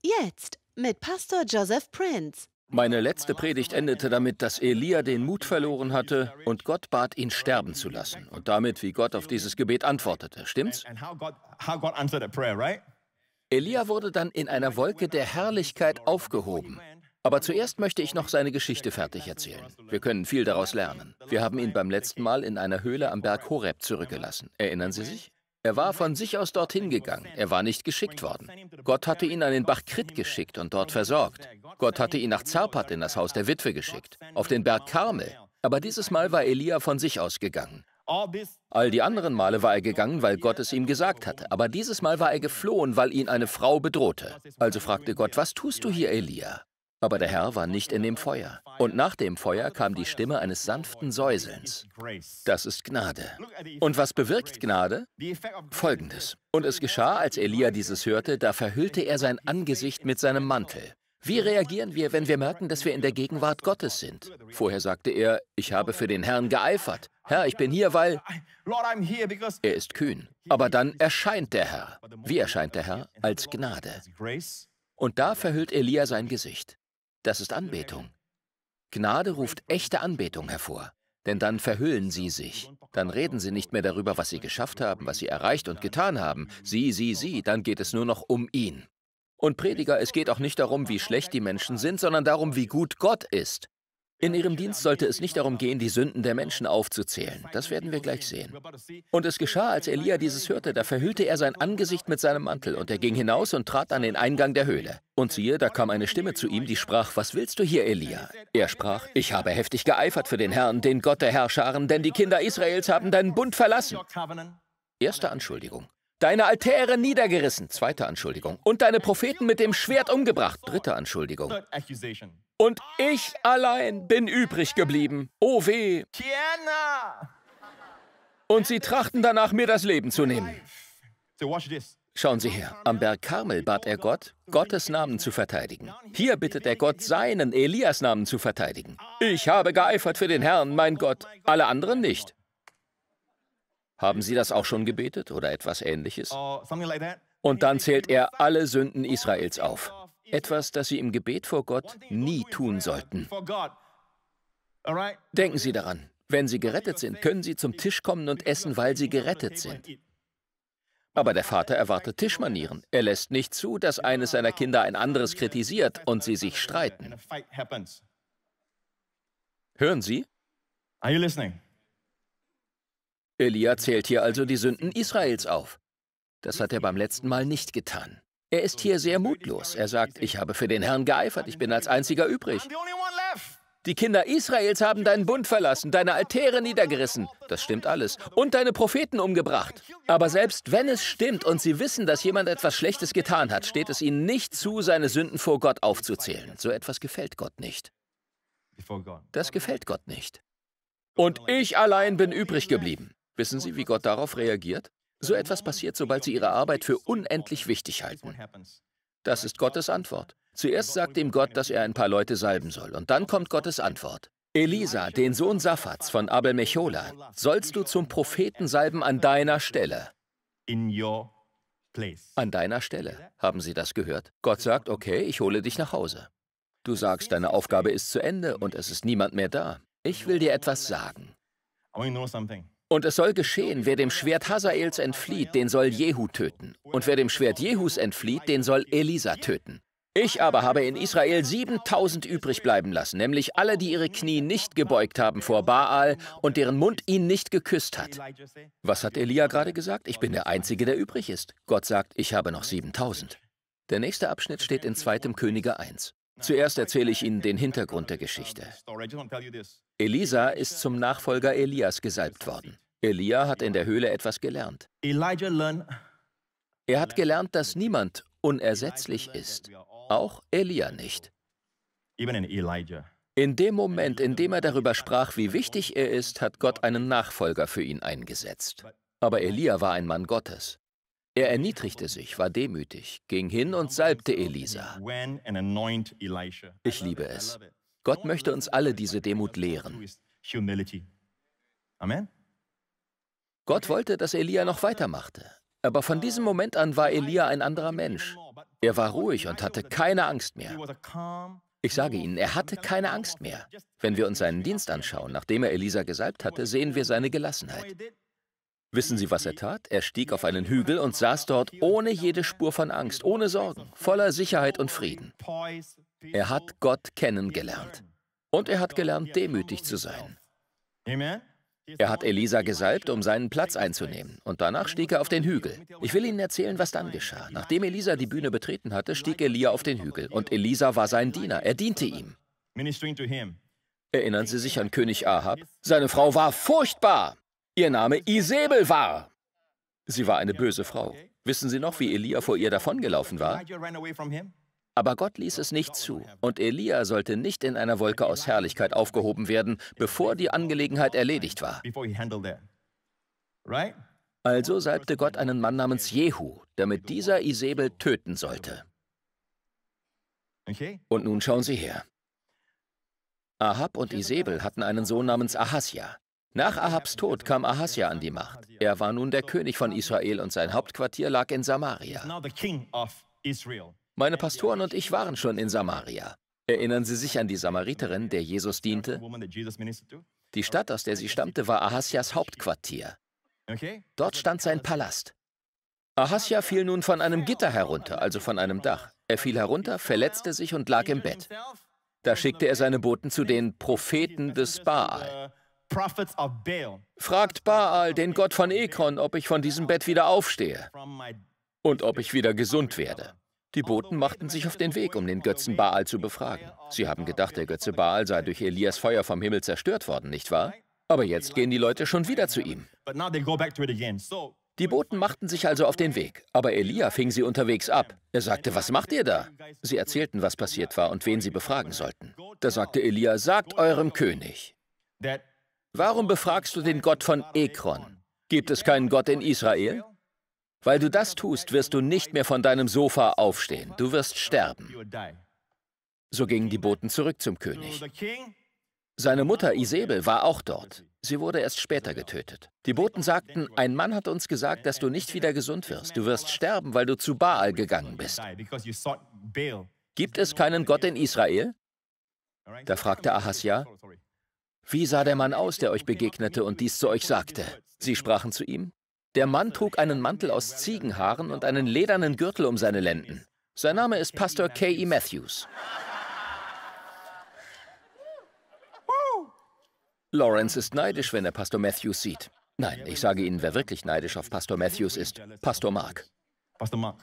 Jetzt mit Pastor Joseph Prince. Meine letzte Predigt endete damit, dass Elia den Mut verloren hatte und Gott bat, ihn sterben zu lassen. Und damit, wie Gott auf dieses Gebet antwortete. Stimmt's? Elia wurde dann in einer Wolke der Herrlichkeit aufgehoben. Aber zuerst möchte ich noch seine Geschichte fertig erzählen. Wir können viel daraus lernen. Wir haben ihn beim letzten Mal in einer Höhle am Berg Horeb zurückgelassen. Erinnern Sie sich? Er war von sich aus dorthin gegangen. Er war nicht geschickt worden. Gott hatte ihn an den Bach Krit geschickt und dort versorgt. Gott hatte ihn nach Zarpat in das Haus der Witwe geschickt, auf den Berg Karmel. Aber dieses Mal war Elia von sich aus gegangen. All die anderen Male war er gegangen, weil Gott es ihm gesagt hatte. Aber dieses Mal war er geflohen, weil ihn eine Frau bedrohte. Also fragte Gott, was tust du hier, Elia? Aber der Herr war nicht in dem Feuer. Und nach dem Feuer kam die Stimme eines sanften Säuselns. Das ist Gnade. Und was bewirkt Gnade? Folgendes. Und es geschah, als Elia dieses hörte, da verhüllte er sein Angesicht mit seinem Mantel. Wie reagieren wir, wenn wir merken, dass wir in der Gegenwart Gottes sind? Vorher sagte er, ich habe für den Herrn geeifert. Herr, ich bin hier, weil... Er ist kühn. Aber dann erscheint der Herr. Wie erscheint der Herr? Als Gnade. Und da verhüllt Elia sein Gesicht. Das ist Anbetung. Gnade ruft echte Anbetung hervor. Denn dann verhüllen sie sich. Dann reden sie nicht mehr darüber, was sie geschafft haben, was sie erreicht und getan haben. Sie, sie, sie, dann geht es nur noch um ihn. Und Prediger, es geht auch nicht darum, wie schlecht die Menschen sind, sondern darum, wie gut Gott ist. In ihrem Dienst sollte es nicht darum gehen, die Sünden der Menschen aufzuzählen. Das werden wir gleich sehen. Und es geschah, als Elia dieses hörte, da verhüllte er sein Angesicht mit seinem Mantel, und er ging hinaus und trat an den Eingang der Höhle. Und siehe, da kam eine Stimme zu ihm, die sprach, was willst du hier, Elia? Er sprach, ich habe heftig geeifert für den Herrn, den Gott der Herrscharen, denn die Kinder Israels haben deinen Bund verlassen. Erste Anschuldigung. Deine Altäre niedergerissen, zweite Anschuldigung. Und deine Propheten mit dem Schwert umgebracht, dritte Anschuldigung. Und ich allein bin übrig geblieben. Oh weh. Und sie trachten danach, mir das Leben zu nehmen. Schauen Sie her, am Berg Karmel bat er Gott, Gottes Namen zu verteidigen. Hier bittet er Gott, seinen Elias Namen zu verteidigen. Ich habe geeifert für den Herrn, mein Gott, alle anderen nicht. Haben Sie das auch schon gebetet oder etwas ähnliches? Oh, und dann zählt er alle Sünden Israels auf. Etwas, das Sie im Gebet vor Gott nie tun sollten. Denken Sie daran, wenn Sie gerettet sind, können Sie zum Tisch kommen und essen, weil Sie gerettet sind. Aber der Vater erwartet Tischmanieren. Er lässt nicht zu, dass eines seiner Kinder ein anderes kritisiert und sie sich streiten. Hören Sie? Are you listening? Elia zählt hier also die Sünden Israels auf. Das hat er beim letzten Mal nicht getan. Er ist hier sehr mutlos. Er sagt, ich habe für den Herrn geeifert, ich bin als einziger übrig. Die Kinder Israels haben deinen Bund verlassen, deine Altäre niedergerissen, das stimmt alles, und deine Propheten umgebracht. Aber selbst wenn es stimmt und sie wissen, dass jemand etwas Schlechtes getan hat, steht es ihnen nicht zu, seine Sünden vor Gott aufzuzählen. So etwas gefällt Gott nicht. Das gefällt Gott nicht. Und ich allein bin übrig geblieben. Wissen Sie, wie Gott darauf reagiert? So etwas passiert, sobald Sie Ihre Arbeit für unendlich wichtig halten. Das ist Gottes Antwort. Zuerst sagt ihm Gott, dass er ein paar Leute salben soll, und dann kommt Gottes Antwort. Elisa, den Sohn Safats von Abel Mechola, sollst du zum Propheten salben an deiner Stelle. An deiner Stelle. Haben Sie das gehört? Gott sagt, okay, ich hole dich nach Hause. Du sagst, deine Aufgabe ist zu Ende und es ist niemand mehr da. Ich will dir etwas sagen. Und es soll geschehen, wer dem Schwert Hazaels entflieht, den soll Jehu töten. Und wer dem Schwert Jehus entflieht, den soll Elisa töten. Ich aber habe in Israel 7000 übrig bleiben lassen, nämlich alle, die ihre Knie nicht gebeugt haben vor Baal und deren Mund ihn nicht geküsst hat. Was hat Elia gerade gesagt? Ich bin der Einzige, der übrig ist. Gott sagt, ich habe noch 7000. Der nächste Abschnitt steht in 2. Könige 1. Zuerst erzähle ich Ihnen den Hintergrund der Geschichte. Elisa ist zum Nachfolger Elias gesalbt worden. Elia hat in der Höhle etwas gelernt. Er hat gelernt, dass niemand unersetzlich ist, auch Elia nicht. In dem Moment, in dem er darüber sprach, wie wichtig er ist, hat Gott einen Nachfolger für ihn eingesetzt. Aber Elia war ein Mann Gottes. Er erniedrigte sich, war demütig, ging hin und salbte Elisa. Ich liebe es. Gott möchte uns alle diese Demut lehren. Amen. Gott wollte, dass Elia noch weitermachte. Aber von diesem Moment an war Elia ein anderer Mensch. Er war ruhig und hatte keine Angst mehr. Ich sage Ihnen, er hatte keine Angst mehr. Wenn wir uns seinen Dienst anschauen, nachdem er Elisa gesalbt hatte, sehen wir seine Gelassenheit. Wissen Sie, was er tat? Er stieg auf einen Hügel und saß dort ohne jede Spur von Angst, ohne Sorgen, voller Sicherheit und Frieden. Er hat Gott kennengelernt. Und er hat gelernt, demütig zu sein. Er hat Elisa gesalbt, um seinen Platz einzunehmen. Und danach stieg er auf den Hügel. Ich will Ihnen erzählen, was dann geschah. Nachdem Elisa die Bühne betreten hatte, stieg Elia auf den Hügel. Und Elisa war sein Diener. Er diente ihm. Erinnern Sie sich an König Ahab? Seine Frau war furchtbar. Ihr Name Isabel war. Sie war eine böse Frau. Wissen Sie noch, wie Elia vor ihr davongelaufen war? Aber Gott ließ es nicht zu, und Elia sollte nicht in einer Wolke aus Herrlichkeit aufgehoben werden, bevor die Angelegenheit erledigt war. Also salbte Gott einen Mann namens Jehu, damit dieser Isabel töten sollte. Und nun schauen Sie her. Ahab und Isabel hatten einen Sohn namens Ahasja. Nach Ahabs Tod kam Ahasja an die Macht. Er war nun der König von Israel und sein Hauptquartier lag in Samaria. Meine Pastoren und ich waren schon in Samaria. Erinnern Sie sich an die Samariterin, der Jesus diente? Die Stadt, aus der sie stammte, war Ahasjas Hauptquartier. Dort stand sein Palast. Ahasja fiel nun von einem Gitter herunter, also von einem Dach. Er fiel herunter, verletzte sich und lag im Bett. Da schickte er seine Boten zu den Propheten des Baal. Fragt Baal, den Gott von Ekron, ob ich von diesem Bett wieder aufstehe und ob ich wieder gesund werde. Die Boten machten sich auf den Weg, um den Götzen Baal zu befragen. Sie haben gedacht, der Götze Baal sei durch Elias Feuer vom Himmel zerstört worden, nicht wahr? Aber jetzt gehen die Leute schon wieder zu ihm. Die Boten machten sich also auf den Weg, aber Elia fing sie unterwegs ab. Er sagte, was macht ihr da? Sie erzählten, was passiert war und wen sie befragen sollten. Da sagte Elia, sagt eurem König, warum befragst du den Gott von Ekron? Gibt es keinen Gott in Israel? Weil du das tust, wirst du nicht mehr von deinem Sofa aufstehen, du wirst sterben. So gingen die Boten zurück zum König. Seine Mutter Isabel war auch dort. Sie wurde erst später getötet. Die Boten sagten, ein Mann hat uns gesagt, dass du nicht wieder gesund wirst. Du wirst sterben, weil du zu Baal gegangen bist. Gibt es keinen Gott in Israel? Da fragte Ahasja, wie sah der Mann aus, der euch begegnete und dies zu euch sagte? Sie sprachen zu ihm, der Mann trug einen Mantel aus Ziegenhaaren und einen ledernen Gürtel um seine Lenden. Sein Name ist Pastor K.E. Matthews. Lawrence ist neidisch, wenn er Pastor Matthews sieht. Nein, ich sage Ihnen, wer wirklich neidisch auf Pastor Matthews ist, Pastor Mark. Pastor Mark.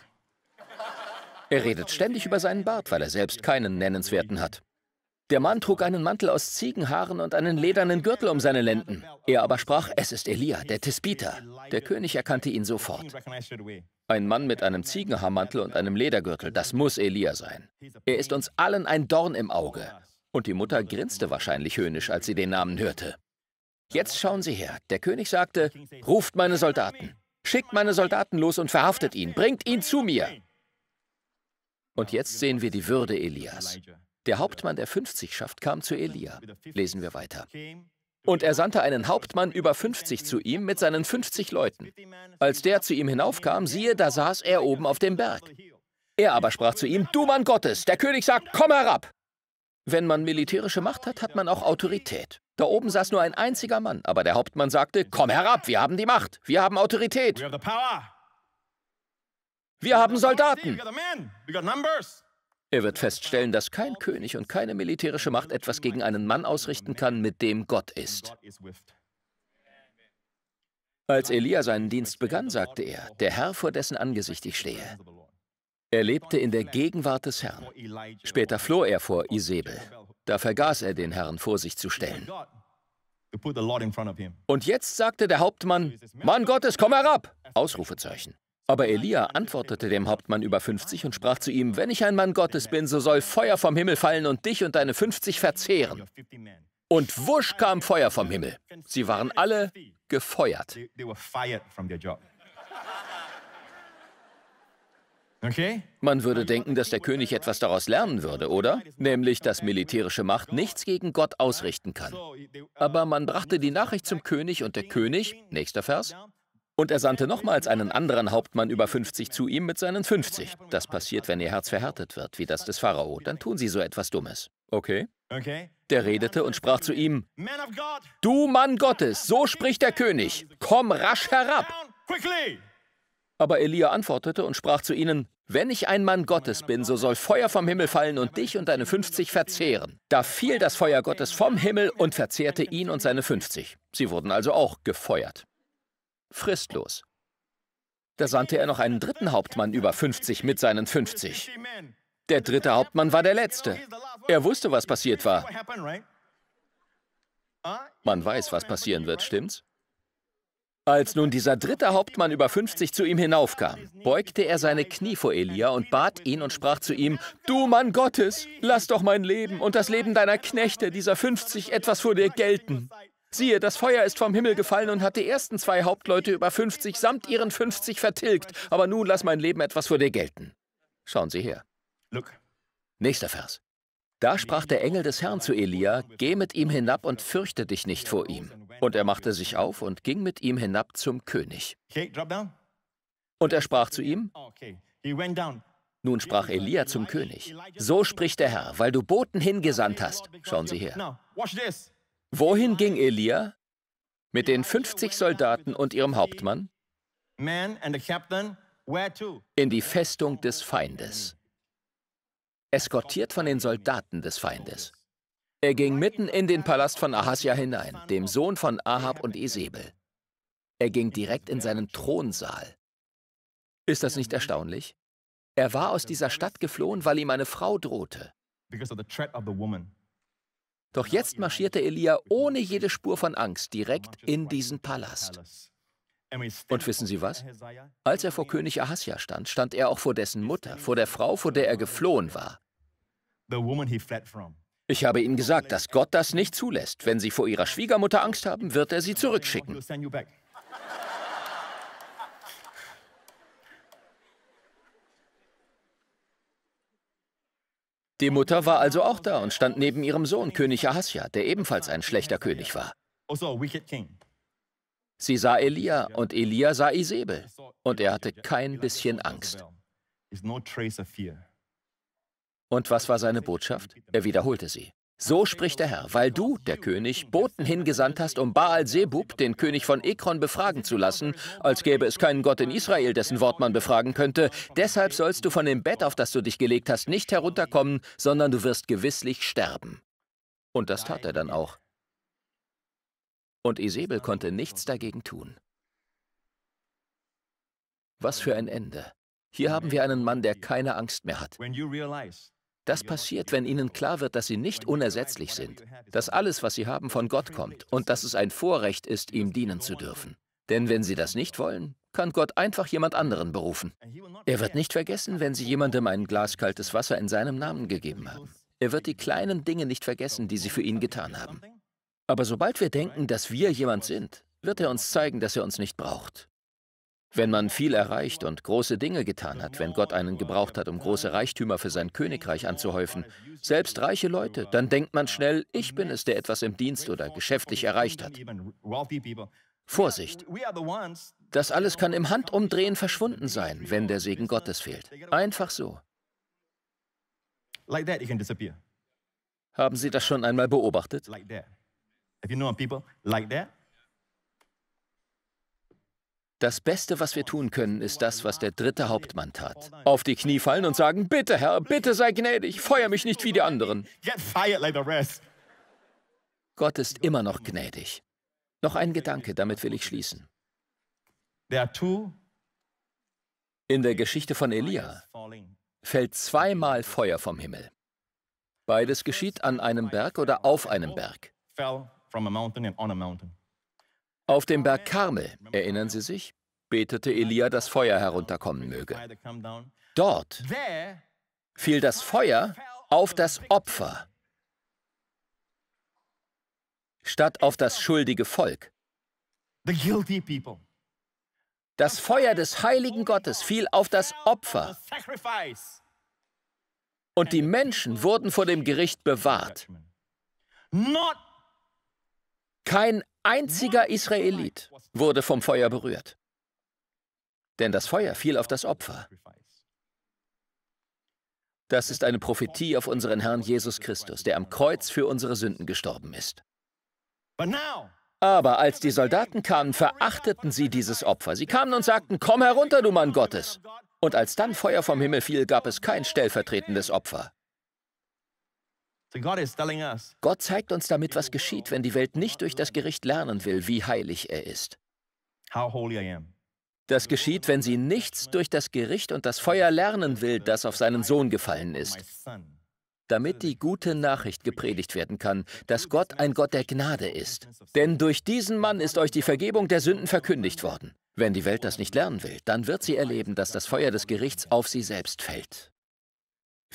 Er redet ständig über seinen Bart, weil er selbst keinen nennenswerten hat. Der Mann trug einen Mantel aus Ziegenhaaren und einen ledernen Gürtel um seine Lenden. Er aber sprach, es ist Elia, der Tisbiter. Der König erkannte ihn sofort. Ein Mann mit einem Ziegenhaarmantel und einem Ledergürtel, das muss Elia sein. Er ist uns allen ein Dorn im Auge. Und die Mutter grinste wahrscheinlich höhnisch, als sie den Namen hörte. Jetzt schauen Sie her. Der König sagte, ruft meine Soldaten. Schickt meine Soldaten los und verhaftet ihn. Bringt ihn zu mir. Und jetzt sehen wir die Würde Elias. Der Hauptmann der 50 schafft kam zu Elia. Lesen wir weiter. Und er sandte einen Hauptmann über 50 zu ihm mit seinen 50 Leuten. Als der zu ihm hinaufkam, siehe, da saß er oben auf dem Berg. Er aber sprach zu ihm, du Mann Gottes, der König sagt, komm herab. Wenn man militärische Macht hat, hat man auch Autorität. Da oben saß nur ein einziger Mann, aber der Hauptmann sagte, komm herab, wir haben die Macht, wir haben Autorität. Wir haben Soldaten. Er wird feststellen, dass kein König und keine militärische Macht etwas gegen einen Mann ausrichten kann, mit dem Gott ist. Als Elia seinen Dienst begann, sagte er, der Herr, vor dessen Angesicht ich stehe. Er lebte in der Gegenwart des Herrn. Später floh er vor Isabel. Da vergaß er, den Herrn vor sich zu stellen. Und jetzt sagte der Hauptmann, Mann Gottes, komm herab! Ausrufezeichen. Aber Elia antwortete dem Hauptmann über 50 und sprach zu ihm, wenn ich ein Mann Gottes bin, so soll Feuer vom Himmel fallen und dich und deine 50 verzehren. Und wusch kam Feuer vom Himmel. Sie waren alle gefeuert. Man würde denken, dass der König etwas daraus lernen würde, oder? Nämlich, dass militärische Macht nichts gegen Gott ausrichten kann. Aber man uh, brachte die Nachricht zum König und der König, nächster Vers, und er sandte nochmals einen anderen Hauptmann über 50 zu ihm mit seinen 50. Das passiert, wenn ihr Herz verhärtet wird, wie das des Pharao. Dann tun sie so etwas Dummes. Okay? Der redete und sprach zu ihm, Du Mann Gottes, so spricht der König, komm rasch herab. Aber Elia antwortete und sprach zu ihnen, Wenn ich ein Mann Gottes bin, so soll Feuer vom Himmel fallen und dich und deine 50 verzehren. Da fiel das Feuer Gottes vom Himmel und verzehrte ihn und seine 50. Sie wurden also auch gefeuert fristlos. Da sandte er noch einen dritten Hauptmann über 50 mit seinen 50. Der dritte Hauptmann war der letzte. Er wusste, was passiert war. Man weiß, was passieren wird, stimmt's? Als nun dieser dritte Hauptmann über 50 zu ihm hinaufkam, beugte er seine Knie vor Elia und bat ihn und sprach zu ihm, Du Mann Gottes, lass doch mein Leben und das Leben deiner Knechte, dieser 50, etwas vor dir gelten. Siehe, das Feuer ist vom Himmel gefallen und hat die ersten zwei Hauptleute über 50 samt ihren 50 vertilgt. Aber nun lass mein Leben etwas vor dir gelten. Schauen Sie her. Nächster Vers. Da sprach der Engel des Herrn zu Elia, Geh mit ihm hinab und fürchte dich nicht vor ihm. Und er machte sich auf und ging mit ihm hinab zum König. Und er sprach zu ihm, oh, nun sprach Elia zum König, so spricht der Herr, weil du Boten hingesandt hast. Schauen Sie her. Wohin ging Elia mit den 50 Soldaten und ihrem Hauptmann? In die Festung des Feindes, eskortiert von den Soldaten des Feindes. Er ging mitten in den Palast von Ahasja hinein, dem Sohn von Ahab und Isabel. Er ging direkt in seinen Thronsaal. Ist das nicht erstaunlich? Er war aus dieser Stadt geflohen, weil ihm eine Frau drohte. Doch jetzt marschierte Elia ohne jede Spur von Angst direkt in diesen Palast. Und wissen Sie was? Als er vor König Ahasja stand, stand er auch vor dessen Mutter, vor der Frau, vor der er geflohen war. Ich habe ihnen gesagt, dass Gott das nicht zulässt. Wenn sie vor ihrer Schwiegermutter Angst haben, wird er sie zurückschicken. Die Mutter war also auch da und stand neben ihrem Sohn, König Ahasja, der ebenfalls ein schlechter König war. Oh, sie sah Elia und Elia sah Isabel und er hatte kein bisschen Angst. Und was war seine Botschaft? Er wiederholte sie. So spricht der Herr, weil du, der König, Boten hingesandt hast, um Baal Sebub, den König von Ekron, befragen zu lassen, als gäbe es keinen Gott in Israel, dessen Wort man befragen könnte. Deshalb sollst du von dem Bett, auf das du dich gelegt hast, nicht herunterkommen, sondern du wirst gewisslich sterben. Und das tat er dann auch. Und Isabel konnte nichts dagegen tun. Was für ein Ende. Hier haben wir einen Mann, der keine Angst mehr hat. Das passiert, wenn ihnen klar wird, dass sie nicht unersetzlich sind, dass alles, was sie haben, von Gott kommt und dass es ein Vorrecht ist, ihm dienen zu dürfen. Denn wenn sie das nicht wollen, kann Gott einfach jemand anderen berufen. Er wird nicht vergessen, wenn sie jemandem ein Glas kaltes Wasser in seinem Namen gegeben haben. Er wird die kleinen Dinge nicht vergessen, die sie für ihn getan haben. Aber sobald wir denken, dass wir jemand sind, wird er uns zeigen, dass er uns nicht braucht. Wenn man viel erreicht und große Dinge getan hat, wenn Gott einen gebraucht hat, um große Reichtümer für sein Königreich anzuhäufen, selbst reiche Leute, dann denkt man schnell, ich bin es, der etwas im Dienst oder geschäftlich erreicht hat. Vorsicht! Das alles kann im Handumdrehen verschwunden sein, wenn der Segen Gottes fehlt. Einfach so. Haben Sie das schon einmal beobachtet? Das Beste, was wir tun können, ist das, was der dritte Hauptmann tat. Auf die Knie fallen und sagen, bitte Herr, bitte sei gnädig, feuer mich nicht wie die anderen. Gott ist immer noch gnädig. Noch ein Gedanke, damit will ich schließen. In der Geschichte von Elia fällt zweimal Feuer vom Himmel. Beides geschieht an einem Berg oder auf einem Berg. Auf dem Berg Karmel, erinnern Sie sich, betete Elia, dass Feuer herunterkommen möge. Dort fiel das Feuer auf das Opfer, statt auf das schuldige Volk. Das Feuer des heiligen Gottes fiel auf das Opfer. Und die Menschen wurden vor dem Gericht bewahrt. Kein einziger Israelit wurde vom Feuer berührt. Denn das Feuer fiel auf das Opfer. Das ist eine Prophetie auf unseren Herrn Jesus Christus, der am Kreuz für unsere Sünden gestorben ist. Aber als die Soldaten kamen, verachteten sie dieses Opfer. Sie kamen und sagten, komm herunter, du Mann Gottes. Und als dann Feuer vom Himmel fiel, gab es kein stellvertretendes Opfer. Gott zeigt uns damit, was geschieht, wenn die Welt nicht durch das Gericht lernen will, wie heilig er ist. Das geschieht, wenn sie nichts durch das Gericht und das Feuer lernen will, das auf seinen Sohn gefallen ist. Damit die gute Nachricht gepredigt werden kann, dass Gott ein Gott der Gnade ist. Denn durch diesen Mann ist euch die Vergebung der Sünden verkündigt worden. Wenn die Welt das nicht lernen will, dann wird sie erleben, dass das Feuer des Gerichts auf sie selbst fällt.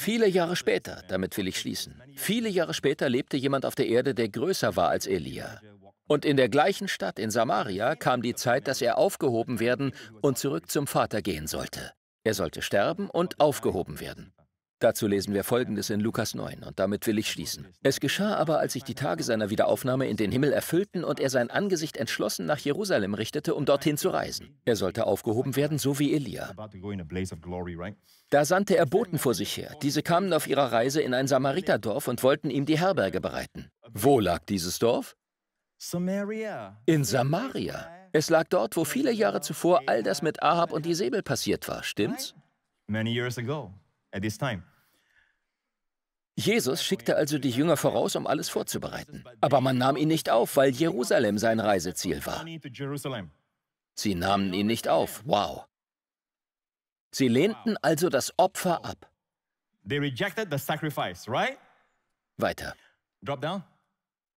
Viele Jahre später, damit will ich schließen, viele Jahre später lebte jemand auf der Erde, der größer war als Elia. Und in der gleichen Stadt in Samaria kam die Zeit, dass er aufgehoben werden und zurück zum Vater gehen sollte. Er sollte sterben und aufgehoben werden. Dazu lesen wir Folgendes in Lukas 9 und damit will ich schließen. Es geschah aber, als sich die Tage seiner Wiederaufnahme in den Himmel erfüllten und er sein Angesicht entschlossen nach Jerusalem richtete, um dorthin zu reisen. Er sollte aufgehoben werden, so wie Elia. Da sandte er Boten vor sich her. Diese kamen auf ihrer Reise in ein Samariterdorf und wollten ihm die Herberge bereiten. Wo lag dieses Dorf? In Samaria. Es lag dort, wo viele Jahre zuvor all das mit Ahab und Isabel passiert war, stimmt's? Many years ago, at this time. Jesus schickte also die Jünger voraus, um alles vorzubereiten. Aber man nahm ihn nicht auf, weil Jerusalem sein Reiseziel war. Sie nahmen ihn nicht auf. Wow. Sie lehnten also das Opfer ab. Weiter.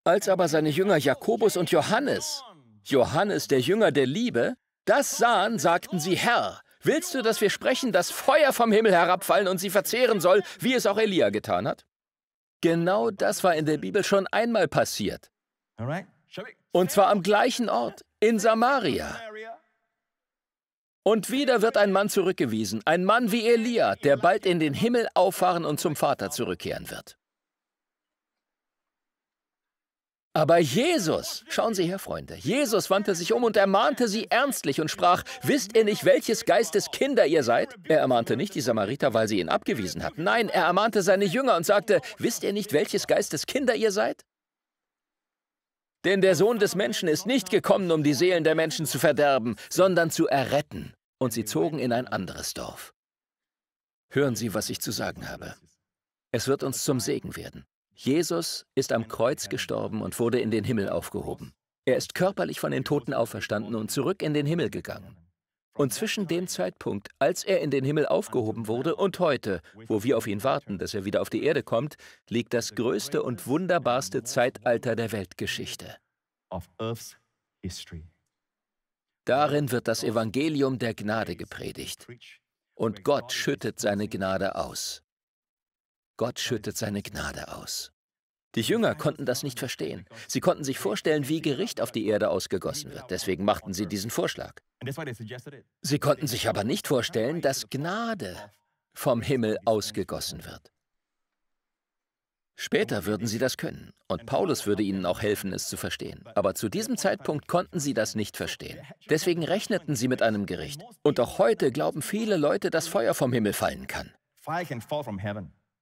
Als aber seine Jünger Jakobus und Johannes, Johannes der Jünger der Liebe, das sahen, sagten sie, Herr, willst du, dass wir sprechen, dass Feuer vom Himmel herabfallen und sie verzehren soll, wie es auch Elia getan hat? Genau das war in der Bibel schon einmal passiert. Und zwar am gleichen Ort, in Samaria. Und wieder wird ein Mann zurückgewiesen, ein Mann wie Elia, der bald in den Himmel auffahren und zum Vater zurückkehren wird. Aber Jesus, schauen Sie her, Freunde, Jesus wandte sich um und ermahnte sie ernstlich und sprach, wisst ihr nicht, welches Geistes Kinder ihr seid? Er ermahnte nicht die Samariter, weil sie ihn abgewiesen hatten. Nein, er ermahnte seine Jünger und sagte, wisst ihr nicht, welches Geistes Kinder ihr seid? Denn der Sohn des Menschen ist nicht gekommen, um die Seelen der Menschen zu verderben, sondern zu erretten. Und sie zogen in ein anderes Dorf. Hören Sie, was ich zu sagen habe. Es wird uns zum Segen werden. Jesus ist am Kreuz gestorben und wurde in den Himmel aufgehoben. Er ist körperlich von den Toten auferstanden und zurück in den Himmel gegangen. Und zwischen dem Zeitpunkt, als er in den Himmel aufgehoben wurde, und heute, wo wir auf ihn warten, dass er wieder auf die Erde kommt, liegt das größte und wunderbarste Zeitalter der Weltgeschichte. Darin wird das Evangelium der Gnade gepredigt. Und Gott schüttet seine Gnade aus. Gott schüttet seine Gnade aus. Die Jünger konnten das nicht verstehen. Sie konnten sich vorstellen, wie Gericht auf die Erde ausgegossen wird. Deswegen machten sie diesen Vorschlag. Sie konnten sich aber nicht vorstellen, dass Gnade vom Himmel ausgegossen wird. Später würden sie das können und Paulus würde ihnen auch helfen, es zu verstehen. Aber zu diesem Zeitpunkt konnten sie das nicht verstehen. Deswegen rechneten sie mit einem Gericht. Und auch heute glauben viele Leute, dass Feuer vom Himmel fallen kann.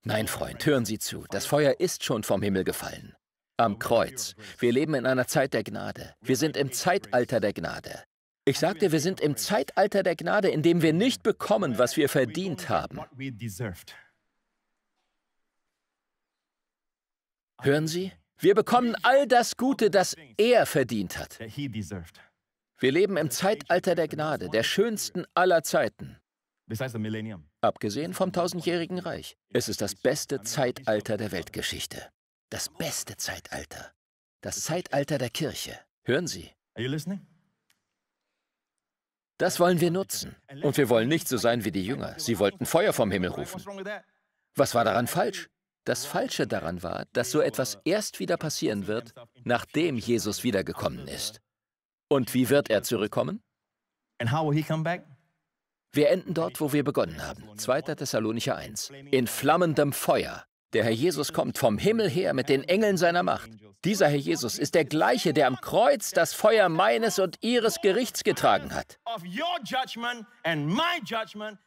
Nein, Freund, hören Sie zu. Das Feuer ist schon vom Himmel gefallen. Am Kreuz. Wir leben in einer Zeit der Gnade. Wir sind im Zeitalter der Gnade. Ich sagte, wir sind im Zeitalter der Gnade, in dem wir nicht bekommen, was wir verdient haben. Hören Sie? Wir bekommen all das Gute, das er verdient hat. Wir leben im Zeitalter der Gnade, der schönsten aller Zeiten. Abgesehen vom tausendjährigen Reich. Es ist das beste Zeitalter der Weltgeschichte. Das beste Zeitalter. Das Zeitalter der Kirche. Hören Sie. Das wollen wir nutzen. Und wir wollen nicht so sein wie die Jünger. Sie wollten Feuer vom Himmel rufen. Was war daran falsch? Das Falsche daran war, dass so etwas erst wieder passieren wird, nachdem Jesus wiedergekommen ist. Und wie wird er zurückkommen? And how will he come back? Wir enden dort, wo wir begonnen haben. 2. Thessalonicher 1. In flammendem Feuer. Der Herr Jesus kommt vom Himmel her mit den Engeln seiner Macht. Dieser Herr Jesus ist der gleiche, der am Kreuz das Feuer meines und ihres Gerichts getragen hat.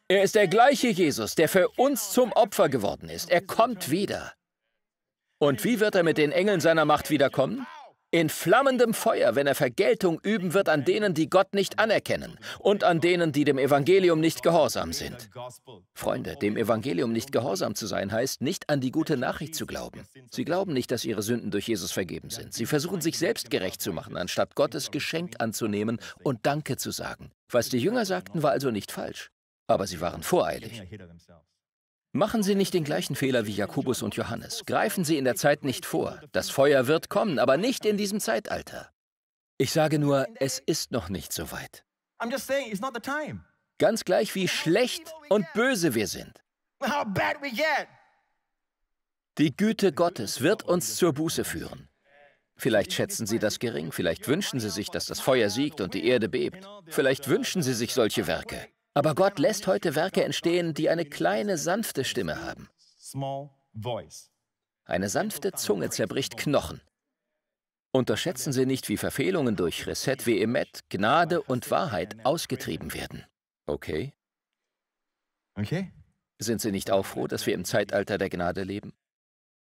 Er ist der gleiche Jesus, der für uns zum Opfer geworden ist. Er kommt wieder. Und wie wird er mit den Engeln seiner Macht wiederkommen? in flammendem Feuer, wenn er Vergeltung üben wird an denen, die Gott nicht anerkennen und an denen, die dem Evangelium nicht gehorsam sind. Freunde, dem Evangelium nicht gehorsam zu sein, heißt nicht an die gute Nachricht zu glauben. Sie glauben nicht, dass ihre Sünden durch Jesus vergeben sind. Sie versuchen sich selbst gerecht zu machen, anstatt Gottes Geschenk anzunehmen und Danke zu sagen. Was die Jünger sagten, war also nicht falsch, aber sie waren voreilig. Machen Sie nicht den gleichen Fehler wie Jakobus und Johannes. Greifen Sie in der Zeit nicht vor. Das Feuer wird kommen, aber nicht in diesem Zeitalter. Ich sage nur, es ist noch nicht so weit. Ganz gleich, wie schlecht und böse wir sind. Die Güte Gottes wird uns zur Buße führen. Vielleicht schätzen Sie das gering, vielleicht wünschen Sie sich, dass das Feuer siegt und die Erde bebt. Vielleicht wünschen Sie sich solche Werke. Aber Gott lässt heute Werke entstehen, die eine kleine, sanfte Stimme haben. Eine sanfte Zunge zerbricht Knochen. Unterschätzen Sie nicht, wie Verfehlungen durch Reset wie Gnade und Wahrheit ausgetrieben werden. Okay? Okay. Sind Sie nicht auch froh, dass wir im Zeitalter der Gnade leben?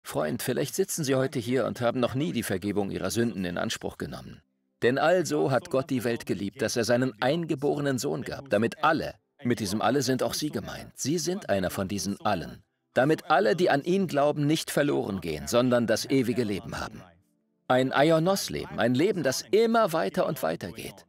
Freund, vielleicht sitzen Sie heute hier und haben noch nie die Vergebung Ihrer Sünden in Anspruch genommen. Denn also hat Gott die Welt geliebt, dass er seinen eingeborenen Sohn gab, damit alle, mit diesem alle sind auch Sie gemeint. Sie sind einer von diesen allen. Damit alle, die an ihn glauben, nicht verloren gehen, sondern das ewige Leben haben. Ein Ionos-Leben, ein Leben, das immer weiter und weiter geht.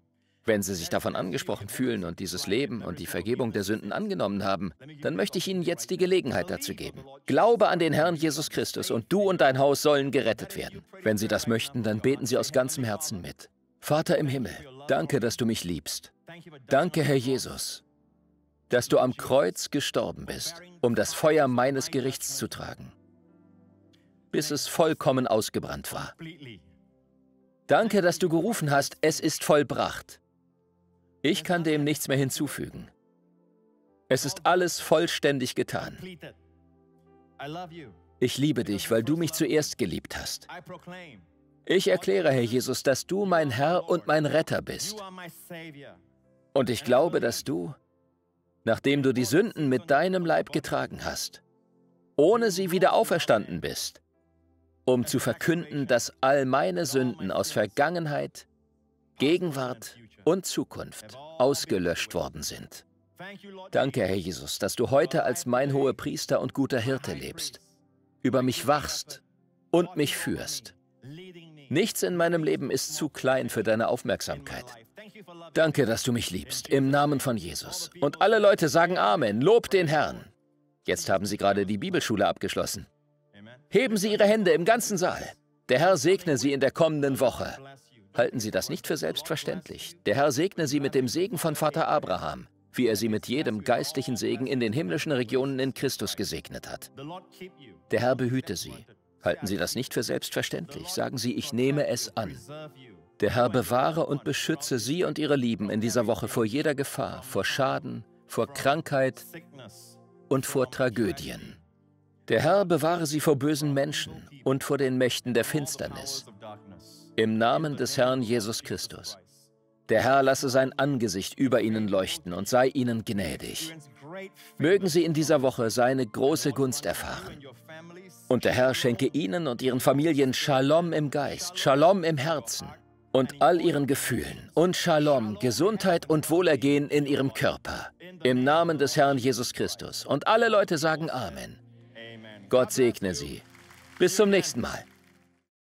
Wenn Sie sich davon angesprochen fühlen und dieses Leben und die Vergebung der Sünden angenommen haben, dann möchte ich Ihnen jetzt die Gelegenheit dazu geben. Glaube an den Herrn Jesus Christus und du und dein Haus sollen gerettet werden. Wenn Sie das möchten, dann beten Sie aus ganzem Herzen mit. Vater im Himmel, danke, dass du mich liebst. Danke, Herr Jesus, dass du am Kreuz gestorben bist, um das Feuer meines Gerichts zu tragen, bis es vollkommen ausgebrannt war. Danke, dass du gerufen hast, es ist vollbracht. Ich kann dem nichts mehr hinzufügen. Es ist alles vollständig getan. Ich liebe dich, weil du mich zuerst geliebt hast. Ich erkläre, Herr Jesus, dass du mein Herr und mein Retter bist. Und ich glaube, dass du nachdem du die Sünden mit deinem Leib getragen hast, ohne sie wieder auferstanden bist, um zu verkünden, dass all meine Sünden aus Vergangenheit, Gegenwart und Zukunft ausgelöscht worden sind. Danke, Herr Jesus, dass du heute als mein hoher Priester und guter Hirte lebst, über mich wachst und mich führst. Nichts in meinem Leben ist zu klein für deine Aufmerksamkeit. Danke, dass du mich liebst, im Namen von Jesus. Und alle Leute sagen Amen, lob den Herrn. Jetzt haben sie gerade die Bibelschule abgeschlossen. Heben Sie Ihre Hände im ganzen Saal. Der Herr segne Sie in der kommenden Woche. Halten Sie das nicht für selbstverständlich. Der Herr segne Sie mit dem Segen von Vater Abraham, wie er Sie mit jedem geistlichen Segen in den himmlischen Regionen in Christus gesegnet hat. Der Herr behüte Sie. Halten Sie das nicht für selbstverständlich. Sagen Sie, ich nehme es an. Der Herr bewahre und beschütze Sie und Ihre Lieben in dieser Woche vor jeder Gefahr, vor Schaden, vor Krankheit und vor Tragödien. Der Herr bewahre Sie vor bösen Menschen und vor den Mächten der Finsternis. Im Namen des Herrn Jesus Christus. Der Herr lasse sein Angesicht über ihnen leuchten und sei ihnen gnädig. Mögen sie in dieser Woche seine große Gunst erfahren. Und der Herr schenke ihnen und ihren Familien Shalom im Geist, Shalom im Herzen und all ihren Gefühlen und Shalom, Gesundheit und Wohlergehen in ihrem Körper. Im Namen des Herrn Jesus Christus. Und alle Leute sagen Amen. Gott segne sie. Bis zum nächsten Mal.